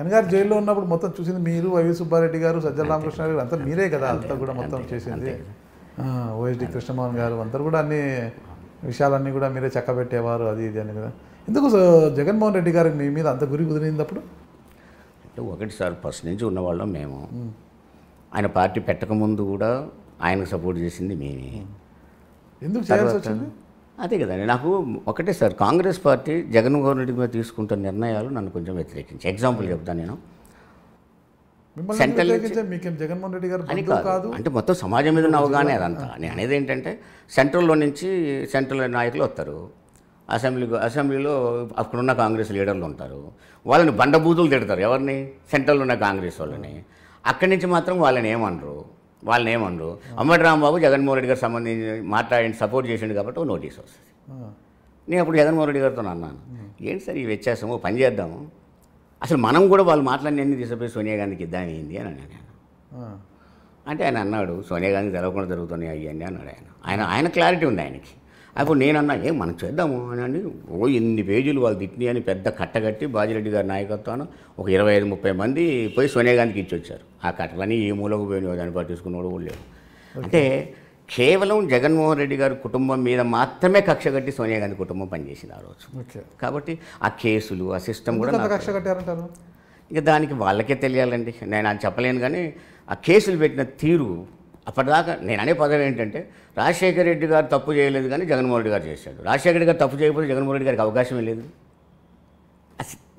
జగన్ గారు జైల్లో ఉన్నప్పుడు మొత్తం చూసింది మీరు వైవి సుబ్బారెడ్డి గారు సజ్జల రామకృష్ణ గారు అంతా మీరే కదా అంతా కూడా మొత్తం చేసింది ఓఎస్డి కృష్ణమోహన్ గారు అందరు కూడా అన్ని విషయాలన్నీ కూడా మీరే చక్కబెట్టేవారు అది ఇది అని కదా ఎందుకు జగన్మోహన్ రెడ్డి గారు మీ మీద అంత గురి కుదిరిందప్పుడు అంటే ఒకటి సార్ ఫస్ట్ నుంచి ఉన్నవాళ్ళం మేము ఆయన పార్టీ పెట్టకముందు కూడా ఆయనకు సపోర్ట్ చేసింది మేమే ఎందుకు చేయాల్సి వచ్చింది అదే కదండి నాకు ఒకటే సార్ కాంగ్రెస్ పార్టీ జగన్ రెడ్డి మీద తీసుకుంటున్న నిర్ణయాలు నన్ను కొంచెం వ్యతిరేకించి ఎగ్జాంపుల్ చెప్తాను నేను సెంట్రల్ జగన్మోహన్ రెడ్డి గారు అని కాదు అంటే మొత్తం సమాజం మీద అవగానే అదంతా నేను అనేది ఏంటంటే సెంట్రల్లో నుంచి సెంట్రల్ నాయకులు వస్తారు అసెంబ్లీ అసెంబ్లీలో అక్కడున్న కాంగ్రెస్ లీడర్లు ఉంటారు వాళ్ళని బండబూతులు తిడతారు ఎవరిని సెంట్రల్లో ఉన్న కాంగ్రెస్ వాళ్ళని అక్కడి నుంచి మాత్రం వాళ్ళని ఏమనరు వాళ్ళని ఏమనరు అమ్మటి రాంబాబు జగన్మోహన్ రెడ్డి గారు సంబంధించి మాట్లాడి సపోర్ట్ చేసిండు కాబట్టి నోటీస్ వస్తుంది నేను అప్పుడు జగన్మోహన్ రెడ్డి గారితో అన్నాను ఏంటి సార్ ఈ వ్యత్యాసము పని చేద్దాము అసలు మనం కూడా వాళ్ళు అన్ని తీసుకుపోయి సోనియా గాంధీకి ఇద్దాం ఏంది అని అన్నాను నేను అంటే ఆయన అన్నాడు సోనియా గాంధీ తెలవకుండా జరుగుతున్నాయి అవన్నీ అన్నాడు ఆయన ఆయన ఆయన క్లారిటీ ఉంది ఆయనకి అప్పుడు నేను అన్నా ఏ మనం చేద్దాము అని అని ఓ ఎన్ని పేజీలు వాళ్ళు తిట్టి అని పెద్ద కట్టగట్టి బాజిరెడ్డి గారి నాయకత్వాన్ని ఒక ఇరవై ఐదు ముప్పై మంది పోయి సోనియా గాంధీకి ఇచ్చి వచ్చారు ఆ కట్టలని ఏ మూలకు పోయినాయో దాన్ని పాటు కూడా లేడు అంటే కేవలం జగన్మోహన్ రెడ్డి గారి కుటుంబం మీద మాత్రమే కక్ష కట్టి సోనియా గాంధీ కుటుంబం పనిచేసింది ఆ రోజు కాబట్టి ఆ కేసులు ఆ సిస్టమ్ కూడా కక్ష కట్టారంటారు ఇక దానికి వాళ్ళకే తెలియాలండి నేను అది చెప్పలేను కానీ ఆ కేసులు పెట్టిన తీరు అప్పటిదాకా నేను అనే పదం ఏంటంటే రాజశేఖర రెడ్డి గారు తప్పు చేయలేదు కానీ జగన్మోహన్ రెడ్డి గారు చేశాడు రాజశేఖర రెడ్డి గారు తప్పు చేయకపోతే జగన్మోహన్ రెడ్డి గారికి అవకాశమే లేదు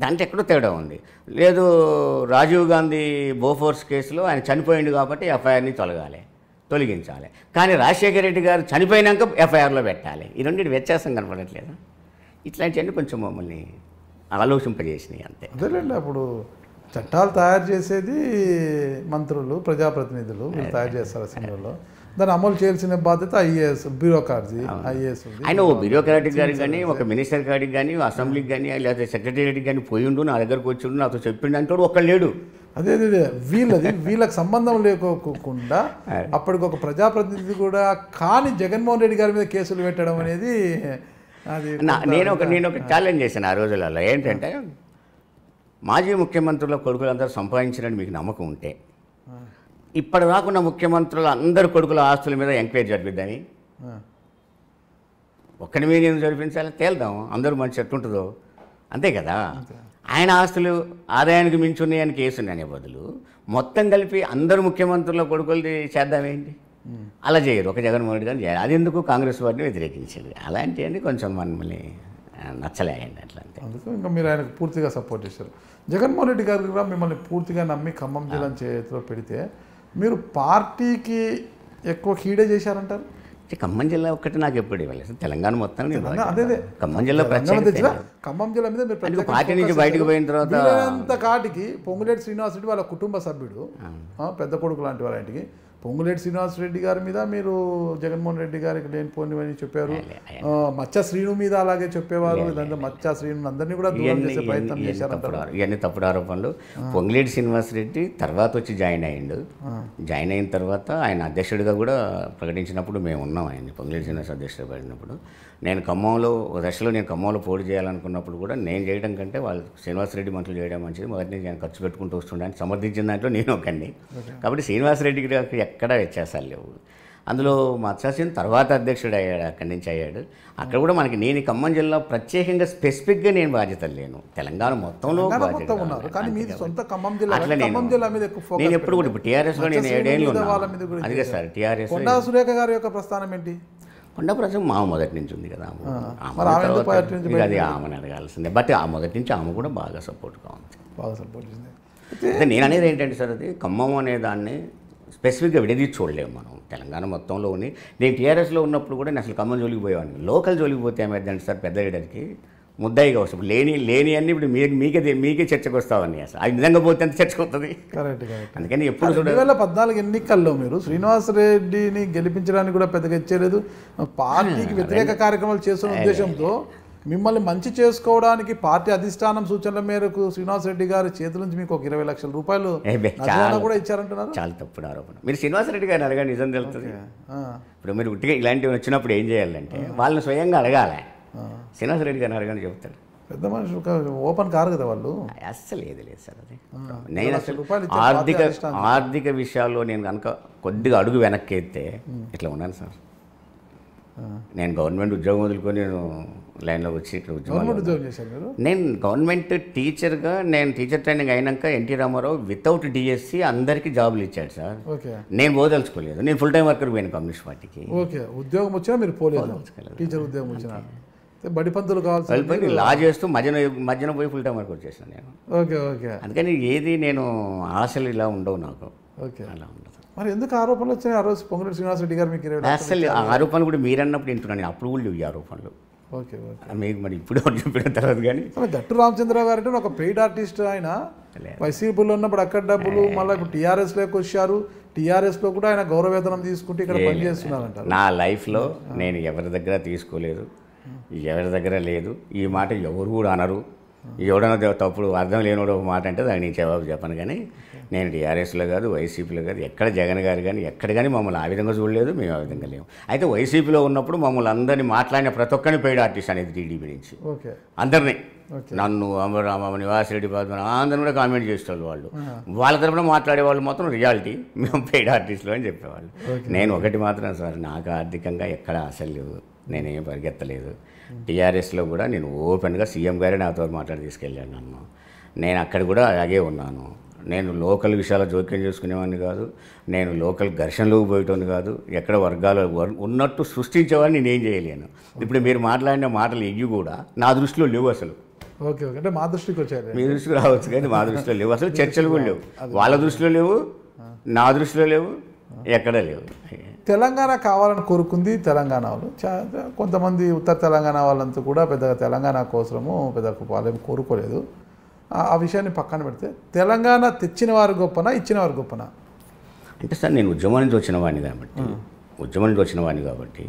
దాంట్లో ఎక్కడో తేడా ఉంది లేదు రాజీవ్ గాంధీ బోఫోర్స్ కేసులో ఆయన చనిపోయింది కాబట్టి ఎఫ్ఐఆర్ని తొలగాలి తొలగించాలి కానీ రాజశేఖర రెడ్డి గారు చనిపోయినాక ఎఫ్ఐఆర్లో పెట్టాలి ఈ రెండింటి వ్యత్యాసం కనపడట్లేదు ఇట్లాంటివన్నీ కొంచెం మమ్మల్ని ఆలోచింపజేసినాయి అంతే అప్పుడు చట్టాలు తయారు చేసేది మంత్రులు ప్రజాప్రతినిధులు వీళ్ళు తయారు చేస్తారు అసెంబ్లీలో దాన్ని అమలు చేయాల్సిన బాధ్యత ఐఏఎస్ బ్యూరోక్రాట్ది ఐఏఎస్ ఆయన బ్యూరోక్రాటిక్ గారికి కానీ ఒక మినిస్టర్ గారికి కానీ అసెంబ్లీకి కానీ లేకపోతే సెక్రటేరియట్కి కానీ ఉండు నా దగ్గరకు ఉండు నాతో చెప్పిండు అంటాడు ఒక్క లేడు అదే అదే వీళ్ళది వీళ్ళకి సంబంధం లేకోకుండా అప్పటికి ఒక ప్రజాప్రతినిధి కూడా కానీ జగన్మోహన్ రెడ్డి గారి మీద కేసులు పెట్టడం అనేది అది నేను ఒక నేను ఒక ఛాలెంజ్ చేశాను ఆ రోజులలో ఏంటంటే మాజీ ముఖ్యమంత్రుల కొడుకులందరూ సంపాదించారని మీకు నమ్మకం ఉంటే ఇప్పటి ఉన్న ముఖ్యమంత్రుల అందరు కొడుకుల ఆస్తుల మీద ఎంక్వైరీ జరిపిద్దని ఒక్కడి మీద ఏం జరిపించాలి తేల్దాం అందరూ మంచి ఎట్టుంటుందో అంతే కదా ఆయన ఆస్తులు ఆదాయానికి మించున్నాయని కేసున్నాయనే బదులు మొత్తం కలిపి అందరు ముఖ్యమంత్రుల కొడుకులది చేద్దామేంటి అలా చేయరు ఒక జగన్మోహన్ రెడ్డి గారు చేయాలి అది ఎందుకు కాంగ్రెస్ పార్టీని వ్యతిరేకించారు అలాంటివన్నీ కొంచెం మనమని నచ్చలే అట్లా అంతే ఇంకా మీరు ఆయనకు పూర్తిగా సపోర్ట్ చేశారు జగన్మోహన్ రెడ్డి గారు కూడా మిమ్మల్ని పూర్తిగా నమ్మి ఖమ్మం జిల్లా చేతిలో పెడితే మీరు పార్టీకి ఎక్కువ హీడే చేశారంటారు ఖమ్మం జిల్లా ఒక్కటి నాకు ఎప్పుడు ఇవ్వలేదు తెలంగాణ మొత్తం అదే ఖమ్మం జిల్లా ఖమ్మం జిల్లా మీద పార్టీ నుంచి బయటకు పోయిన తర్వాత కాటికి పొంగులేటి శ్రీనివాసరెడ్డి వాళ్ళ కుటుంబ సభ్యుడు పెద్ద కొడుకు లాంటి వాళ్ళ ఇంటికి పొంగులేటి శ్రీనివాస్ రెడ్డి గారి మీద మీరు జగన్మోహన్ రెడ్డి గారికి అని చెప్పారు మచ్చ శ్రీను మీద అలాగే చెప్పేవారు ఇదంతా మచ్చ శ్రీను అందరినీ కూడా దూరం చేసే ప్రయత్నం చేశారు ఇవన్నీ తప్పుడు ఆరోపణలు పొంగులేటి శ్రీనివాస్ రెడ్డి తర్వాత వచ్చి జాయిన్ అయ్యిండు జాయిన్ అయిన తర్వాత ఆయన అధ్యక్షుడిగా కూడా ప్రకటించినప్పుడు మేము ఉన్నాం ఆయన్ని పొంగులేటి శ్రీనివాస్ అధ్యక్షుడు పడినప్పుడు నేను ఖమ్మంలో దశలో నేను ఖమ్మంలో పోటీ చేయాలనుకున్నప్పుడు కూడా నేను చేయడం కంటే వాళ్ళు శ్రీనివాసరెడ్డి మంత్రులు చేయడం మంచిది మొదటి నేను ఖర్చు పెట్టుకుంటూ వస్తుండని సమర్థించిన దాంట్లో నేను ఒకరిని కాబట్టి శ్రీనివాసరెడ్డి గారికి ఎక్కడా వ్యత్యాసాలు లేవు అందులో మత్సాసిన తర్వాత అధ్యక్షుడు అయ్యాడు అక్కడి నుంచి అయ్యాడు అక్కడ కూడా మనకి నేను ఖమ్మం జిల్లా ప్రత్యేకంగా స్పెసిఫిక్గా నేను బాధ్యత లేను తెలంగాణ మొత్తంలో నేను ఎప్పుడు కూడా టీఆర్ఎస్లో నేను ఏడేళ్ళు ఉన్నాను సార్ టీఆర్ఎస్ సురేఖ గారి యొక్క ప్రస్థానం ఏంటి ప్రసంగం మామ మొదటి నుంచి ఉంది కదా ఆమె అది ఆమెను అడగాల్సిందే బట్ ఆ మొదటి నుంచి ఆమె కూడా బాగా సపోర్ట్గా ఉంది బాగా సపోర్ట్ అయితే నేను అనేది ఏంటంటే సార్ అది ఖమ్మం అనే దాన్ని స్పెసిఫిక్గా విడదీ చూడలేము మనం తెలంగాణ మొత్తంలోని నేను టీఆర్ఎస్లో ఉన్నప్పుడు కూడా నేను అసలు ఖమ్మం జోలికి పోయేవాడిని లోకల్ జోలికి పోతే ఏమైందంటే సార్ పెద్ద లీడర్కి ముద్దాయిగా వస్తాం లేని లేని అన్ని ఇప్పుడు మీకు మీకే మీకే చర్చకు వస్తావని అసలు అది నిజంగా పోతే ఎంత చర్చకు వస్తుంది కరెక్ట్ అందుకని ఎప్పుడు రెండు వేల పద్నాలుగు ఎన్నికల్లో మీరు శ్రీనివాసరెడ్డిని గెలిపించడానికి కూడా పెద్దగా ఇచ్చేయలేదు పార్టీకి వ్యతిరేక కార్యక్రమాలు చేస్తున్న ఉద్దేశంతో మిమ్మల్ని మంచి చేసుకోవడానికి పార్టీ అధిష్టానం సూచనల మేరకు శ్రీనివాసరెడ్డి గారి చేతుల నుంచి మీకు ఒక ఇరవై లక్షల రూపాయలు కూడా ఇచ్చారంటున్నారు చాలా తప్పుడు ఆరోపణ మీరు శ్రీనివాసరెడ్డి గారిని అడగండి నిజం తెలుస్తుంది ఇప్పుడు మీరు ఉట్టిగా ఇలాంటివి వచ్చినప్పుడు ఏం చేయాలంటే వాళ్ళని స్వయంగా అడగాలి శ్రీనివాస రెడ్డి గారు అడగని చెబుతాడు పెద్ద మనుషులు ఓపెన్ కారు కదా వాళ్ళు అస్సలు ఏది లేదు సార్ అది నేను అసలు ఆర్థిక ఆర్థిక విషయాల్లో నేను కనుక కొద్దిగా అడుగు వెనక్కి ఎత్తే ఇట్లా ఉన్నాను సార్ నేను గవర్నమెంట్ ఉద్యోగం వదులుకొని నేను లైన్లో వచ్చి ఇక్కడ ఉద్యోగం నేను గవర్నమెంట్ టీచర్గా నేను టీచర్ ట్రైనింగ్ అయినాక ఎన్టీ రామారావు వితౌట్ డిఎస్సి అందరికీ జాబులు ఇచ్చాడు సార్ నేను పోదలుచుకోలేదు నేను ఫుల్ టైం వర్కర్ పోయాను కమ్యూనిస్ట్ పార్టీకి ఉద్యోగం వచ్చినా మీరు పోలేదు టీచర్ ఉద్యోగం వచ్చినా బడిపంతులు కావాల్సి లా చేస్తూ మధ్యన మధ్యన పోయి ఫుల్ టైం వరకు వచ్చేసాను నేను ఓకే ఓకే అందుకని ఏది నేను ఆశలు ఇలా ఉండవు నాకు ఓకే అలా ఉండదు మరి ఎందుకు ఆరోపణలు వచ్చాయి ఆ రోజు పొంగులేటి శ్రీనివాసరెడ్డి గారు మీకు అసలు ఆరోపణలు కూడా మీరన్నప్పుడు వింటున్నాను అప్పుడు కూడా లేవు ఈ ఆరోపణలు ఓకే ఓకే మీకు మరి ఇప్పుడు చెప్పిన తర్వాత కానీ గట్టు రామచంద్రరావు గారు అంటే ఒక పెయిడ్ ఆర్టిస్ట్ ఆయన వైసీపీలో ఉన్నప్పుడు అక్కడ డబ్బులు మళ్ళీ ఇప్పుడు టీఆర్ఎస్లోకి వచ్చారు టీఆర్ఎస్లో కూడా ఆయన గౌరవవేతనం తీసుకుంటే ఇక్కడ పనిచేస్తున్నారంట నా లైఫ్లో నేను ఎవరి దగ్గర తీసుకోలేదు ఎవరి దగ్గర లేదు ఈ మాట ఎవరు కూడా అనరు ఎవడన్నా తప్పుడు అర్థం లేనివాడు ఒక మాట అంటే దానికి నేను జవాబు చెప్పను కానీ నేను టీఆర్ఎస్లో కాదు వైసీపీలో కాదు ఎక్కడ జగన్ గారు కానీ ఎక్కడ కానీ మమ్మల్ని ఆ విధంగా చూడలేదు మేము ఆ విధంగా లేము అయితే వైసీపీలో ఉన్నప్పుడు మమ్మల్ని అందరినీ మాట్లాడిన ప్రతి ఒక్కరిని పెయిడ్ ఆర్టిస్ట్ అనేది టీడీపీ నుంచి అందరినీ నన్ను అమరరామ నివాసరెడ్డి పద్మనాభ అందరిని కూడా కామెంట్ చేసేవాళ్ళు వాళ్ళు వాళ్ళ తరఫున మాట్లాడే వాళ్ళు మాత్రం రియాలిటీ మేము పెయిడ్ ఆర్టిస్టులు అని చెప్పేవాళ్ళు నేను ఒకటి మాత్రం సార్ నాకు ఆర్థికంగా ఎక్కడ అసలు నేనేం పరిగెత్తలేదు టీఆర్ఎస్లో కూడా నేను ఓపెన్గా సీఎం గారే నాతో మాట్లాడి తీసుకెళ్ళాను నన్ను నేను అక్కడ కూడా అలాగే ఉన్నాను నేను లోకల్ విషయాల జోక్యం చేసుకునేవాడిని కాదు నేను లోకల్ ఘర్షణలోకి పోయేటోని కాదు ఎక్కడ వర్గాలు ఉన్నట్టు సృష్టించేవాడిని నేనేం చేయలేను ఇప్పుడు మీరు మాట్లాడిన మాటలు ఇవి కూడా నా దృష్టిలో లేవు అసలు ఓకే ఓకే అంటే మా దృష్టికి వచ్చారు మీ దృష్టికి రావచ్చు కానీ మా దృష్టిలో లేవు అసలు చర్చలు కూడా లేవు వాళ్ళ దృష్టిలో లేవు నా దృష్టిలో లేవు ఎక్కడా లేవు తెలంగాణ కావాలని కోరుకుంది తెలంగాణ వాళ్ళు కొంతమంది ఉత్తర తెలంగాణ వాళ్ళంతా కూడా పెద్దగా తెలంగాణ కోసము పెద్ద వాళ్ళేం కోరుకోలేదు ఆ విషయాన్ని పక్కన పెడితే తెలంగాణ తెచ్చిన వారు గొప్పన ఇచ్చిన వారు గొప్పన అంటే సార్ నేను ఉద్యమం నుంచి వచ్చిన వాడిని కాబట్టి ఉద్యమం నుంచి వచ్చిన వాడిని కాబట్టి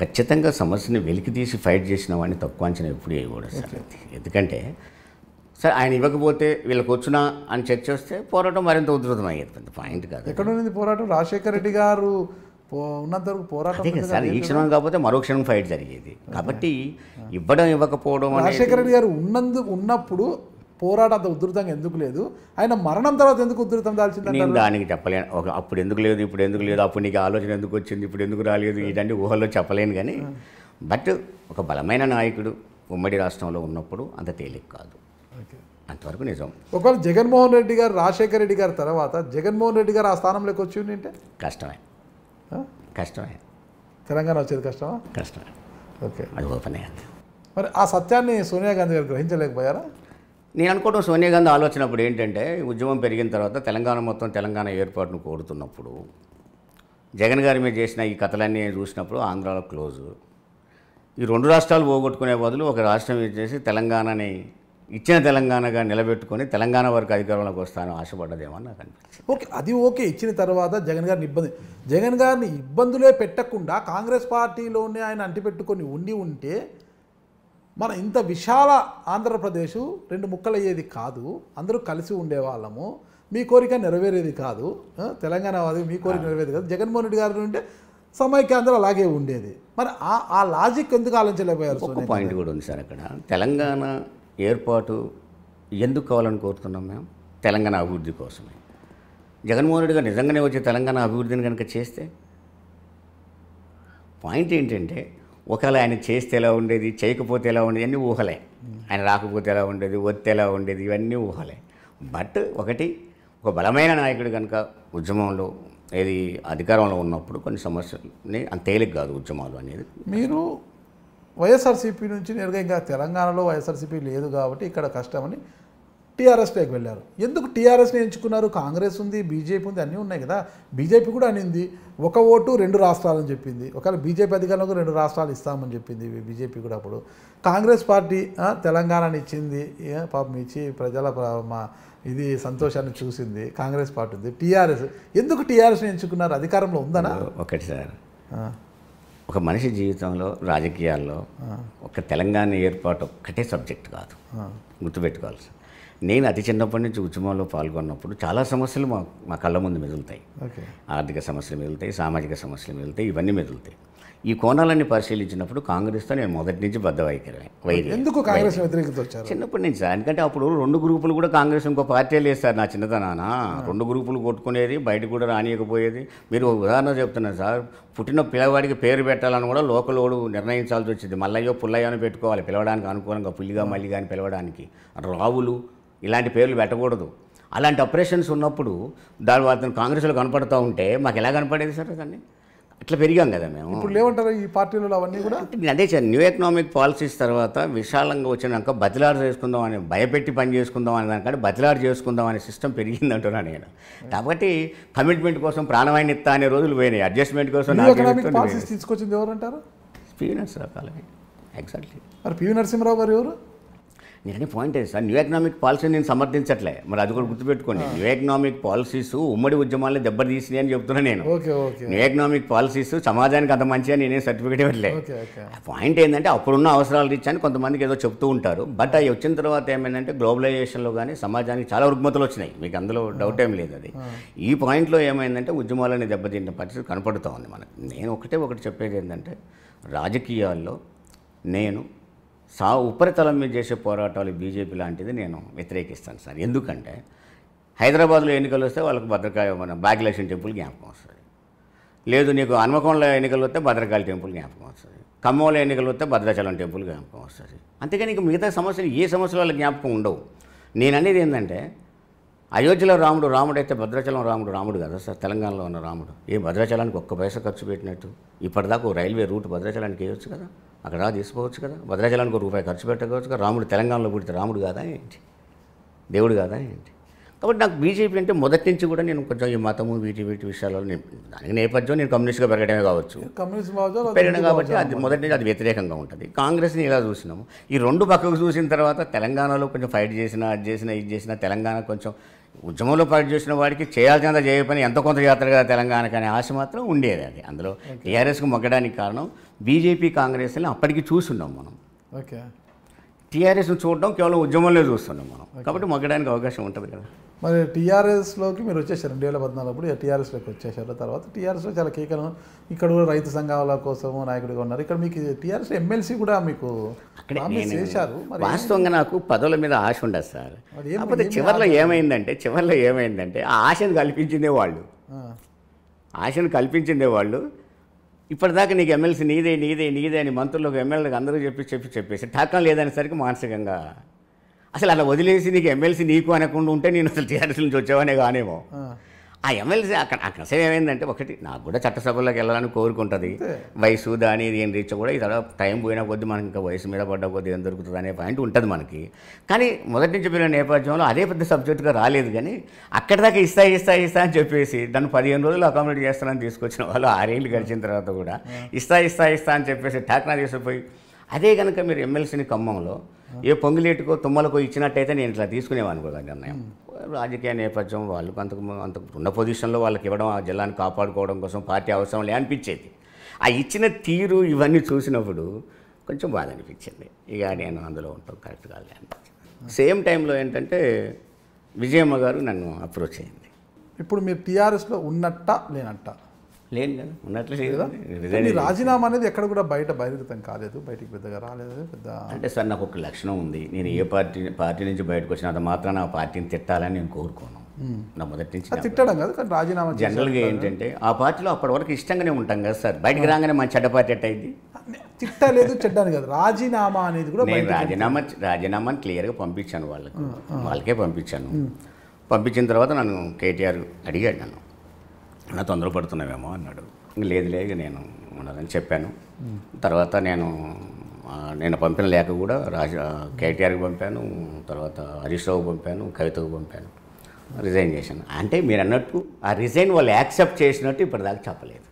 ఖచ్చితంగా సమస్యని వెలికి తీసి ఫైట్ చేసిన వాడిని తక్కువ అంచనా ఎప్పుడు వేయకూడదు సార్ ఎందుకంటే సార్ ఆయన ఇవ్వకపోతే వీళ్ళకి వచ్చినా అని చర్చ వస్తే పోరాటం మరింత ఉధృతం అయ్యేది పాయింట్ కాదు ఎక్కడ ఉంది పోరాటం రాజశేఖర రెడ్డి గారు ఉన్నంత వరకు పోరాటం సార్ ఈ క్షణం కాకపోతే మరో క్షణం ఫైట్ జరిగేది కాబట్టి ఇవ్వడం ఇవ్వకపోవడం రాజశేఖర రెడ్డి గారు ఉన్నందు ఉన్నప్పుడు పోరాటం అంత ఉధృతంగా ఎందుకు లేదు ఆయన మరణం తర్వాత ఎందుకు ఉధృతం దాల్చింది నేను దానికి చెప్పలేను ఒక అప్పుడు ఎందుకు లేదు ఇప్పుడు ఎందుకు లేదు అప్పుడు నీకు ఆలోచన ఎందుకు వచ్చింది ఇప్పుడు ఎందుకు రాలేదు ఇటువంటి ఊహల్లో చెప్పలేను కానీ బట్ ఒక బలమైన నాయకుడు ఉమ్మడి రాష్ట్రంలో ఉన్నప్పుడు అంత తేలిక కాదు అంతవరకు నిజం ఒకవేళ జగన్మోహన్ రెడ్డి గారు రాజశేఖర రెడ్డి గారి తర్వాత జగన్మోహన్ రెడ్డి గారు ఆ స్థానంలోకి వచ్చి ఉంటే కష్టమే కష్టమే తెలంగాణ వచ్చేది కష్టమా కష్టమే ఓకే అది ఓపెన్ అయ్యింది మరి ఆ సత్యాన్ని సోనియా గాంధీ గారు గ్రహించలేకపోయారా నేను అనుకోవడం సోనియా గాంధీ ఆలోచనప్పుడు ఏంటంటే ఉద్యమం పెరిగిన తర్వాత తెలంగాణ మొత్తం తెలంగాణ ఏర్పాటును కోరుతున్నప్పుడు జగన్ గారి మీద చేసిన ఈ కథలన్నీ చూసినప్పుడు ఆంధ్రాలో క్లోజు ఈ రెండు రాష్ట్రాలు పోగొట్టుకునే బదులు ఒక రాష్ట్రం చేసి తెలంగాణని ఇచ్చిన తెలంగాణగా నిలబెట్టుకొని తెలంగాణ వరకు అధికారంలోకి వస్తాను ఆశపడ్డదేమని నాకు అనిపిస్తుంది ఓకే అది ఓకే ఇచ్చిన తర్వాత జగన్ గారిని ఇబ్బంది జగన్ గారిని ఇబ్బందులే పెట్టకుండా కాంగ్రెస్ పార్టీలోనే ఆయన అంటిపెట్టుకొని ఉండి ఉంటే మన ఇంత విశాల ఆంధ్రప్రదేశ్ రెండు ముక్కలయ్యేది కాదు అందరూ కలిసి ఉండేవాళ్ళము మీ కోరిక నెరవేరేది కాదు తెలంగాణ వారి మీ కోరిక నెరవేరేది కాదు జగన్మోహన్ రెడ్డి గారి ఉంటే సమైక్యాంధ్ర అలాగే ఉండేది మరి ఆ లాజిక్ ఎందుకు ఆలోచించలేకపోయారు పాయింట్ కూడా ఉంది సార్ అక్కడ తెలంగాణ ఏర్పాటు ఎందుకు కావాలని కోరుతున్నాం మేము తెలంగాణ అభివృద్ధి కోసమే జగన్మోహన్ రెడ్డి గారు నిజంగానే వచ్చే తెలంగాణ అభివృద్ధిని కనుక చేస్తే పాయింట్ ఏంటంటే ఒకవేళ ఆయన చేస్తే ఎలా ఉండేది చేయకపోతే ఎలా ఉండేది అన్నీ ఊహలే ఆయన రాకపోతే ఎలా ఉండేది వస్తే ఎలా ఉండేది ఇవన్నీ ఊహలే బట్ ఒకటి ఒక బలమైన నాయకుడు కనుక ఉద్యమంలో ఏది అధికారంలో ఉన్నప్పుడు కొన్ని సమస్యలని అంత తేలిక కాదు ఉద్యమాలు అనేది మీరు వైఎస్ఆర్సీపీ నుంచి నేరుగా ఇంకా తెలంగాణలో వైఎస్ఆర్సీపీ లేదు కాబట్టి ఇక్కడ కష్టమని టీఆర్ఎస్లోకి వెళ్ళారు ఎందుకు టీఆర్ఎస్ని ఎంచుకున్నారు కాంగ్రెస్ ఉంది బీజేపీ ఉంది అన్నీ ఉన్నాయి కదా బీజేపీ కూడా అనింది ఒక ఓటు రెండు రాష్ట్రాలని చెప్పింది ఒకవేళ బీజేపీ అధికారులకు రెండు రాష్ట్రాలు ఇస్తామని చెప్పింది బీజేపీ కూడా అప్పుడు కాంగ్రెస్ పార్టీ తెలంగాణని ఇచ్చింది పాపం ఇచ్చి ప్రజల మా ఇది సంతోషాన్ని చూసింది కాంగ్రెస్ పార్టీ ఉంది టీఆర్ఎస్ ఎందుకు టీఆర్ఎస్ని ఎంచుకున్నారు అధికారంలో ఉందనా ఒకటి సార్ ఒక మనిషి జీవితంలో రాజకీయాల్లో ఒక తెలంగాణ ఏర్పాటు ఒక్కటే సబ్జెక్ట్ కాదు గుర్తుపెట్టుకోవాల్సి నేను అతి చిన్నప్పటి నుంచి ఉద్యమంలో పాల్గొన్నప్పుడు చాలా సమస్యలు మా మా కళ్ళ ముందు మెదులుతాయి ఆర్థిక సమస్యలు మెదులుతాయి సామాజిక సమస్యలు మెదులుతాయి ఇవన్నీ మెదులుతాయి ఈ కోణాలన్నీ పరిశీలించినప్పుడు కాంగ్రెస్తో నేను మొదటి నుంచి బద్ద వైఖరి ఎందుకు కాంగ్రెస్ వ్యతిరేకత వచ్చారు చిన్నప్పటి నుంచి ఎందుకంటే అప్పుడు రెండు గ్రూపులు కూడా కాంగ్రెస్ ఇంకో పార్టీ లేస్తారు నా చిన్నతనాన రెండు గ్రూపులు కొట్టుకునేది బయట కూడా రానియకపోయేది మీరు ఉదాహరణ చెప్తున్నారు సార్ పుట్టిన పిల్లవాడికి పేరు పెట్టాలని కూడా లోకలోడు నిర్ణయించాల్సి వచ్చింది మల్లయ్యో పుల్లయ్యో అని పెట్టుకోవాలి పిలవడానికి అనుకూలంగా పుల్లిగా మల్లిగా అని పిలవడానికి రావులు ఇలాంటి పేర్లు పెట్టకూడదు అలాంటి ఆపరేషన్స్ ఉన్నప్పుడు దాని వాటిని కాంగ్రెస్లో కనపడుతూ ఉంటే మాకు ఎలా కనపడేది సార్ దాన్ని అట్లా పెరిగాం కదా మేము ఇప్పుడు లేవంటారా ఈ పార్టీలో అవన్నీ కూడా అదే సార్ న్యూ ఎకనామిక్ పాలసీస్ తర్వాత విశాలంగా వచ్చినాక బదిలాడు చేసుకుందాం అని భయపెట్టి పని చేసుకుందాం అని దానికంటే బదిలాడు చేసుకుందాం అనే సిస్టమ్ పెరిగింది అంటున్నాను నేను కాబట్టి కమిట్మెంట్ కోసం ప్రాణమైన ఇస్తా అనే రోజులు పోయినాయి అడ్జస్ట్మెంట్ కోసం తీసుకొచ్చింది ఎవరు పీవీ నరసింహరావు గారు ఎగ్జాక్ట్లీ మరి పీవీ నరసింహరావు గారు ఎవరు నేనని పాయింట్ అయింది సార్ న్యూ ఎకనామిక్ పాలసీ నేను సమర్థించట్లే మరి అది కూడా గుర్తుపెట్టుకోండి న్యూ ఎకనామిక్ పాలసీస్ ఉమ్మడి ఉద్యమాలను దెబ్బతీసినాయి అని చెప్తున్నా నేను న్యూ ఎకనామిక్ పాలసీస్ సమాజానికి అంత మంచిగా నేనే సర్టిఫికేట్ ఇవ్వట్లే పాయింట్ ఏంటంటే అప్పుడున్న అవసరాలు ఇచ్చాను కొంతమందికి ఏదో చెప్తూ ఉంటారు బట్ అవి వచ్చిన తర్వాత ఏమైందంటే గ్లోబలైజేషన్లో కానీ సమాజానికి చాలా రుగ్మతలు వచ్చినాయి మీకు అందులో డౌట్ ఏం లేదు అది ఈ పాయింట్లో ఏమైందంటే ఉద్యమాలని దెబ్బతింటే పరిస్థితి కనపడుతూ ఉంది మనకు నేను ఒకటే ఒకటి చెప్పేది ఏంటంటే రాజకీయాల్లో నేను సా ఉపరితలం మీద చేసే పోరాటాలు బీజేపీ లాంటిది నేను వ్యతిరేకిస్తాను సార్ ఎందుకంటే హైదరాబాద్లో ఎన్నికలు వస్తే వాళ్ళకు భద్రకాయ మన బాగ్యలక్ష్మి టెంపుల్ జ్ఞాపకం వస్తుంది లేదు నీకు హన్మకొండలో ఎన్నికలు వస్తే భద్రకాళి టెంపుల్ జ్ఞాపకం వస్తుంది ఖమ్మంలో ఎన్నికలు వస్తే భద్రాచలం టెంపుల్ జ్ఞాపకం వస్తుంది అంతేకాని నీకు మిగతా సమస్యలు ఏ సమస్యలు వాళ్ళ జ్ఞాపకం ఉండవు నేను అనేది ఏంటంటే అయోధ్యలో రాముడు రాముడు అయితే భద్రాచలం రాముడు రాముడు కదా సార్ తెలంగాణలో ఉన్న రాముడు ఏ భద్రాచలానికి ఒక్క పైసా ఖర్చు పెట్టినట్టు ఇప్పటిదాకా రైల్వే రూట్ భద్రాచలానికి వేయొచ్చు కదా అక్కడ తీసుకోవచ్చు కదా భద్రాచలానికి ఒక రూపాయి ఖర్చు పెట్టకపోవచ్చు కదా రాముడు తెలంగాణలో పుడితే రాముడు కాదా ఏంటి దేవుడు కాదా ఏంటి కాబట్టి నాకు బీజేపీ అంటే మొదటి నుంచి కూడా నేను కొంచెం ఈ మతము వీటి వీటి విషయాలలో నేను దానికి నేపథ్యం నేను కమ్యూనిస్ట్గా పెరగడమే కావచ్చు పెరగడం కాబట్టి అది మొదటి నుంచి అది వ్యతిరేకంగా ఉంటుంది కాంగ్రెస్ని ఇలా చూసినాము ఈ రెండు పక్కకు చూసిన తర్వాత తెలంగాణలో కొంచెం ఫైట్ చేసినా అది చేసిన ఇది చేసినా తెలంగాణ కొంచెం ఉద్యమంలో పాటు చేసిన వాడికి చేయాల్సినంత చేయ పని ఎంత కొంత జాతరగా తెలంగాణకు అనే ఆశ మాత్రం ఉండేది అది అందులో టీఆర్ఎస్కు మొగ్గడానికి కారణం బీజేపీ కాంగ్రెస్ని అప్పటికి చూస్తున్నాం మనం ఓకే టీఆర్ఎస్ను చూడడం కేవలం ఉద్యమంలో చూస్తున్నాం మనం కాబట్టి మొగ్గడానికి అవకాశం ఉంటుంది కదా మరి టీఆర్ఎస్లోకి మీరు వచ్చేసారు రెండు వేల పద్నాలుగు టీఆర్ఎస్లోకి వచ్చేసారు తర్వాత టీఆర్ఎస్లో చాలా కీకలం ఇక్కడ కూడా రైతు సంఘాల కోసం నాయకుడిగా ఉన్నారు ఇక్కడ మీకు టీఆర్ఎస్ ఎమ్మెల్సీ కూడా మీకు చేశారు వాస్తవంగా నాకు పదవుల మీద ఆశ ఉండదు సార్ కాకపోతే చివరిలో ఏమైందంటే చివరిలో ఏమైందంటే ఆ ఆశను కల్పించిందే వాళ్ళు ఆశను కల్పించిందే వాళ్ళు ఇప్పటిదాకా నీకు ఎమ్మెల్సీ నీదే నీదే నీదే అని మంత్రులకు ఎమ్మెల్యేలకు అందరూ చెప్పి చెప్పి చెప్పేసి ఠాకం లేదనేసరికి మానసికంగా అసలు అలా వదిలేసి నీకు ఎమ్మెల్సీ నీకు అనకుండా ఉంటే నేను అసలు టీఆర్ఎస్ నుంచి వచ్చావనే కానేమో ఆ ఎమ్మెల్సీ అక్కడ అక్కడ అసలు ఏమైందంటే ఒకటి నాకు కూడా చట్టసభలోకి వెళ్ళాలని కోరుకుంటుంది వయసు దాని ఇది ఏం రీచ్ కూడా ఇది టైం పోయినా కొద్ది మనకి ఇంకా వయసు మీద పడ్డ కొద్ది ఏం దొరుకుతుంది అనే పాయింట్ ఉంటుంది మనకి కానీ మొదటి నుంచి పోయిన నేపథ్యంలో అదే పెద్ద సబ్జెక్టుగా రాలేదు కానీ అక్కడ దాకా ఇస్తా ఇస్తా ఇస్తా అని చెప్పేసి దాన్ని పదిహేను రోజులు అకామిడేట్ చేస్తానని తీసుకొచ్చిన వాళ్ళు ఆరేళ్ళు గడిచిన తర్వాత కూడా ఇస్తా ఇస్తా ఇస్తా అని చెప్పేసి ఠాక్నా తీసుకుపోయి అదే కనుక మీరు ఎమ్మెల్సీని ఖమ్మంలో ఏ పొంగిలేటుకో తుమ్మలకో ఇచ్చినట్టయితే నేను ఇట్లా తీసుకునేవాను కూడా నిర్ణయం రాజకీయ నేపథ్యం వాళ్ళకు అంతకు అంతకు ఉన్న పొజిషన్లో వాళ్ళకి ఇవ్వడం ఆ జిల్లాని కాపాడుకోవడం కోసం పార్టీ అవసరం లే అనిపించేది ఆ ఇచ్చిన తీరు ఇవన్నీ చూసినప్పుడు కొంచెం బాధ అనిపించింది ఇక నేను అందులో ఉంటాం కరెక్ట్ కాదు సేమ్ టైంలో ఏంటంటే విజయమ్మ గారు నన్ను అప్రోచ్ అయింది ఇప్పుడు మీరు టీఆర్ఎస్లో ఉన్నట్ట లేనట్ట లేదు కదా ఉన్నట్లే రాజీనామా అనేది ఎక్కడ కూడా బయట బహిర్గతం కాలేదు బయటికి పెద్దగా రాలేదు పెద్ద అంటే సార్ నాకు ఒక లక్షణం ఉంది నేను ఏ పార్టీ పార్టీ నుంచి బయటకు వచ్చినంత మాత్రం నా పార్టీని తిట్టాలని నేను కోరుకోను నా మొదటి నుంచి తిట్టడం కాదు కానీ రాజీనామా జనరల్గా ఏంటంటే ఆ పార్టీలో అప్పటి వరకు ఇష్టంగానే ఉంటాం కదా సార్ బయటకు రాగానే మన చెడ్డ పార్టీ ఎట్ అయింది తిట్టలేదు చెడ్డాను కదా రాజీనామా అనేది కూడా నేను రాజీనామా రాజీనామాని క్లియర్గా పంపించాను వాళ్ళకు వాళ్ళకే పంపించాను పంపించిన తర్వాత నన్ను కేటీఆర్ అడిగాడు నన్ను అలా పడుతున్నావేమో అన్నాడు లేదు లేదు నేను ఉండాలని చెప్పాను తర్వాత నేను నేను పంపిన లేక కూడా రాజ కేటీఆర్కి పంపాను తర్వాత హరీష్ రావుకు పంపాను కవితకు పంపాను రిజైన్ చేశాను అంటే మీరు అన్నట్టు ఆ రిజైన్ వాళ్ళు యాక్సెప్ట్ చేసినట్టు ఇప్పటిదాకా చెప్పలేదు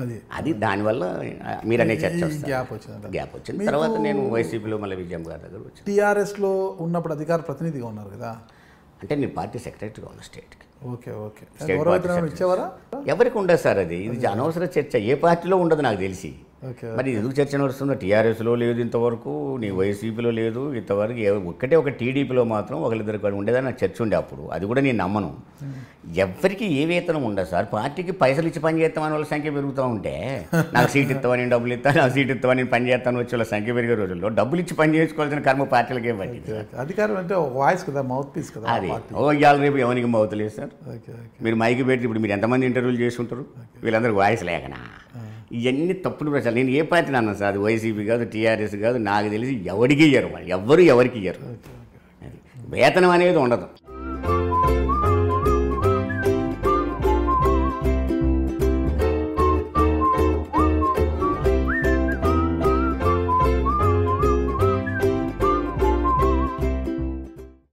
అది అది దానివల్ల మీరు అనే చర్చ గ్యాప్ వచ్చింది తర్వాత నేను వైసీపీలో మళ్ళీ విజయం గారి దగ్గర వచ్చాను టీఆర్ఎస్లో ఉన్నప్పుడు అధికార ప్రతినిధిగా ఉన్నారు కదా అంటే నేను పార్టీ సెక్రటరీగా ఉన్నాను స్టేట్కి ఓకే ఓకే ఎవరికి ఉండదు సార్ అది ఇది అనవసర చర్చ ఏ పార్టీలో ఉండదు నాకు తెలిసి మరి ఎందుకు చర్చ నడుస్తుందో టీఆర్ఎస్లో లేదు ఇంతవరకు నీ వైసీపీలో లేదు ఇంతవరకు ఒక్కటే ఒక టీడీపీలో మాత్రం ఒకరిద్దరికి ఉండేదని నాకు చర్చ ఉండే అప్పుడు అది కూడా నేను నమ్మను ఎవరికి ఏ వేతనం ఉండదు సార్ పార్టీకి పైసలు ఇచ్చి పని చేస్తామని వాళ్ళ సంఖ్య పెరుగుతూ ఉంటే నాకు సీట్ ఇస్తామని డబ్బులు ఇస్తాను నాకు సీట్ ఇస్తామని పని చేస్తాను వచ్చి వాళ్ళ సంఖ్య పెరిగే రోజుల్లో డబ్బులు ఇచ్చి పని చేసుకోవాల్సిన కర్మ పార్టీలకి ఏం పట్టింది అధికారం అంటే వాయిస్ కదా మౌత్ పీస్ కదా అది ఓ ఇవాళ రేపు ఎవరికి మౌత్ లేదు సార్ మీరు మైకి పెట్టి ఇప్పుడు మీరు ఎంతమంది ఇంటర్వ్యూలు చేసి ఉంటారు వీళ్ళందరూ వాయిస్ లేకనా ఇవన్నీ తప్పుడు ప్రచారం నేను ఏ పార్టీని అన్నా సార్ వైసీపీ కాదు టీఆర్ఎస్ కాదు నాకు తెలిసి ఎవరికి ఇయ్యరు వాళ్ళు ఎవ్వరు ఎవరికి ఇయ్యరు వేతనం అనేది ఉండదు